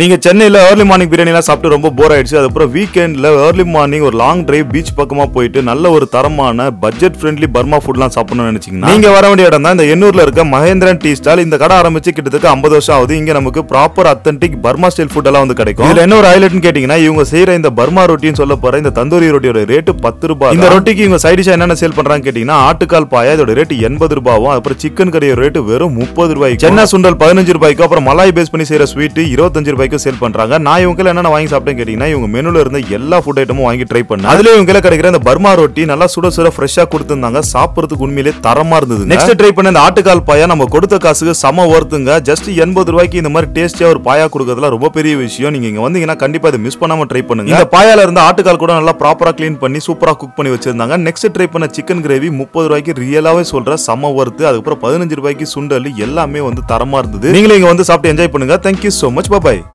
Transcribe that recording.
நீங்கள் சென்னையில் early morning பிரியாணிலாம் சாப்பிட்டு ரொம்ப போர் ஆயிடுச்சு அதுக்கப்புறம் வீக்கெண்டில் ஏர்லி மார்னிங் ஒரு லாங் டிரைவ் பீச் பக்கமாக போயிட்டு நல்ல ஒரு தரமான பட்ஜெட் ஃப்ரெண்ட்லி பர்மா ஃபுட்லாம் சாப்பிடணும்னு நினச்சிங்க நீங்கள் வர வேண்டிய இடம் தான் இந்த எண்ணூரில் இருக்க மகேந்திரன் டீ ஸ்டால் இந்த கடை ஆரம்பிச்சு கிட்டத்தட்ட ஐம்பது வருஷம் ஆகுது இங்கே நமக்கு ப்ராப்பர் அத்தன்டிக் பர்மா ஸ்டைல் எல்லாம் வந்து கிடைக்கும் இதில் என்ன ஒரு ஹைலைட்னு கேட்டிங்கன்னா இவங்க செய்கிற இந்த பர்மா ரொட்டின்னு சொல்ல போகிற இந்த தந்தூரி ரொட்டியோட ரேட்டு பத்து ரூபாய் இந்த ரொட்டிக்கு இவங்க சைடிஷாக என்னென்ன சேல் பண்ணுறாங்க கேட்டிங்கன்னா ஆட்டுக்கால் பாயா இதோட ரேட்டு எண்பது ரூபாவும் அப்புறம் சிக்கன் கறியோட ரேட்டு வெறும் முப்பது ரூபாய் சென்னை சுண்டல் பதினஞ்சு ரூபாய்க்கு அப்புறம் மலாய் பேஸ் பண்ணி செய்கிற ஸ்வீட்டு இருபத்தஞ்சு ரூபாய் ரூபாய்க்கு சேல் பண்றாங்க நான் இவங்க என்னென்ன வாங்கி சாப்பிட்டேன்னு கேட்டீங்கன்னா இவங்க மெனுல இருந்த எல்லா ஃபுட் ஐட்டமும் வாங்கி ட்ரை பண்ணு அதுல இவங்க கிடைக்கிற அந்த பர்மா ரொட்டி நல்லா சுட சுட ஃப்ரெஷ்ஷாக கொடுத்துருந்தாங்க சாப்பிட்றதுக்கு உண்மையிலே தரமா இருந்தது நெக்ஸ்ட் ட்ரை பண்ண இந்த ஆட்டுக்கால் பாயா நம்ம கொடுத்த காசுக்கு சம ஒர்த்துங்க ஜஸ்ட் எண்பது ரூபாய்க்கு இந்த மாதிரி டேஸ்டியா ஒரு பாயா கொடுக்கறதுல ரொம்ப பெரிய விஷயம் நீங்க இங்க வந்தீங்கன்னா கண்டிப்பா இதை மிஸ் பண்ணாம ட்ரை பண்ணுங்க இந்த பாயால இருந்த ஆட்டுக்கால் கூட நல்லா ப்ராப்பரா கிளீன் பண்ணி சூப்பரா குக் பண்ணி வச்சிருந்தாங்க நெக்ஸ்ட் ட்ரை பண்ண சிக்கன் கிரேவி முப்பது ரூபாய்க்கு ரியலாவே சொல்ற சம ஒர்த்து அதுக்கப்புறம் பதினஞ்சு ரூபாய்க்கு சுண்டல் எல்லாமே வந்து தரமா இருந்தது நீங்களே இங்க வந்து சாப்பிட்டு என்ஜாய் பண்ணுங்க தேங்க்யூ சோ மச் பாபாய்